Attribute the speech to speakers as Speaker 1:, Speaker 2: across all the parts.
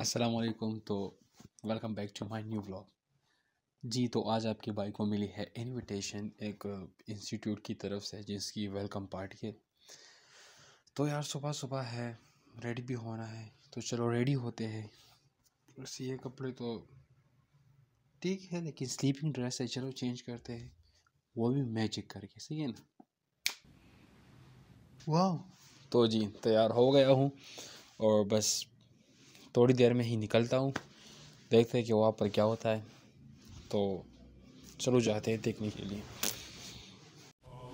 Speaker 1: असलकुम तो welcome back to my new vlog जी तो आज आपकी भाई को मिली है इनविटेशन एक इंस्टीट्यूट की तरफ से जिसकी वेलकम पार्टी है तो यार सुबह सुबह है रेडी भी होना है तो चलो रेडी होते हैं ये कपड़े तो ठीक है लेकिन स्लीपिंग ड्रेस है चलो चेंज करते हैं वो भी मैजिक करके सही है ना वाह तो जी तैयार हो गया हूँ और बस थोड़ी देर में ही निकलता हूँ देखते हैं कि वहाँ पर क्या होता है तो चलो जाते हैं देखने के लिए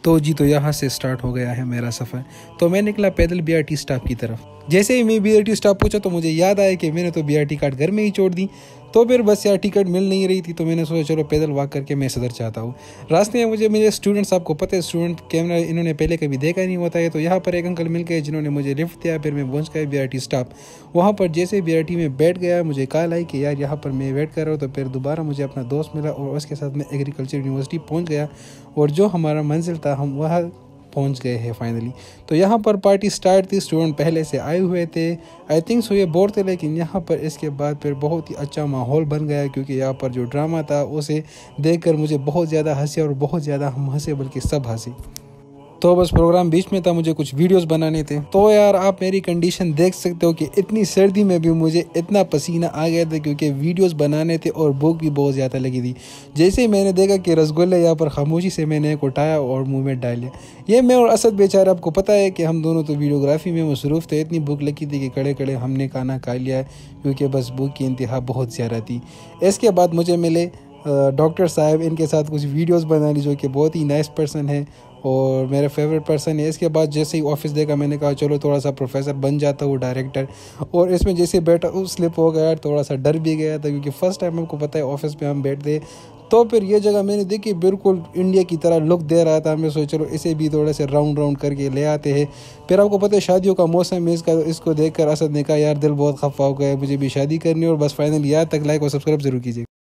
Speaker 2: तो जी तो यहाँ से स्टार्ट हो गया है मेरा सफ़र तो मैं निकला पैदल बीआरटी स्टॉप की तरफ जैसे ही मैं बीआरटी स्टॉप पूछा तो मुझे याद आया कि मैंने तो बीआरटी कार्ड घर में ही छोड़ दी तो फिर बस यार टिकट मिल नहीं रही थी तो मैंने सोचा चलो पैदल वॉक करके मैं सदर चाहता हूँ रास्ते में मुझे मेरे स्टूडेंट्स आपको पता है स्टूडेंट कैमरा इन्होंने पहले कभी देखा नहीं होता है तो यहाँ पर एक अंकल मिल गए जिन्होंने मुझे लिफ्ट दिया फिर मैं पहुँच गया बी स्टॉप वहाँ पर जैसे बी में बैठ गया मुझे कॉल आई कि यार यहाँ पर मैं वेट कर रहा हूँ तो फिर दोबारा मुझे अपना दोस्त मिला और उसके साथ मैं एग्रीकल्चर यूनिवर्सिटी पहुँच गया और जो हमारा मंजिल था हम वह पहुंच गए हैं फाइनली तो यहाँ पर पार्टी स्टार्ट थी स्टूडेंट पहले से आए हुए थे आई थिंक सो ये बोर थे लेकिन यहाँ पर इसके बाद फिर बहुत ही अच्छा माहौल बन गया क्योंकि यहाँ पर जो ड्रामा था उसे देखकर मुझे बहुत ज़्यादा हंसी और बहुत ज़्यादा हम हंसे बल्कि सब हंसी तो बस प्रोग्राम बीच में था मुझे कुछ वीडियोस बनाने थे तो यार आप मेरी कंडीशन देख सकते हो कि इतनी सर्दी में भी मुझे इतना पसीना आ गया था क्योंकि वीडियोस बनाने थे और भूख भी बहुत ज़्यादा लगी थी जैसे ही मैंने देखा कि रसगुल्ले यहाँ पर खामोशी से मैंने एक उठाया और मुँह में डाल लिया ये मैं और असद बेचारा आपको पता है कि हम दोनों तो वीडियोग्राफी में मसरूफ़ थे इतनी भूख लगी थी कि कड़े कड़े हमने खाना खा लिया है क्योंकि बस भूख की इंतहा बहुत ज़्यादा थी इसके बाद मुझे मिले डॉक्टर साहब इनके साथ कुछ वीडियोस बना ली जो कि बहुत ही नाइस पर्सन है और मेरे फेवरेट पर्सन है इसके बाद जैसे ही ऑफिस देखा मैंने कहा चलो थोड़ा सा प्रोफेसर बन जाता हूँ डायरेक्टर और इसमें जैसे बैठा उस स्लिप हो गया थोड़ा सा डर भी गया था क्योंकि फ़र्स्ट टाइम हमको पता है ऑफिस में हम बैठते तो फिर ये जगह मैंने देखी बिल्कुल इंडिया की तरह लुक दे रहा था मैं सोच चलो इसे भी थोड़ा से राउंड राउंड करके ले आते हैं फिर आपको पता है शादियों का मौसम है इसका इसको देखकर असद ने कहा यार दिल बहुत खफा हो गया मुझे भी शादी करनी और बस फाइनल याद तक लाइक और सब्सक्राइब जरूर कीजिए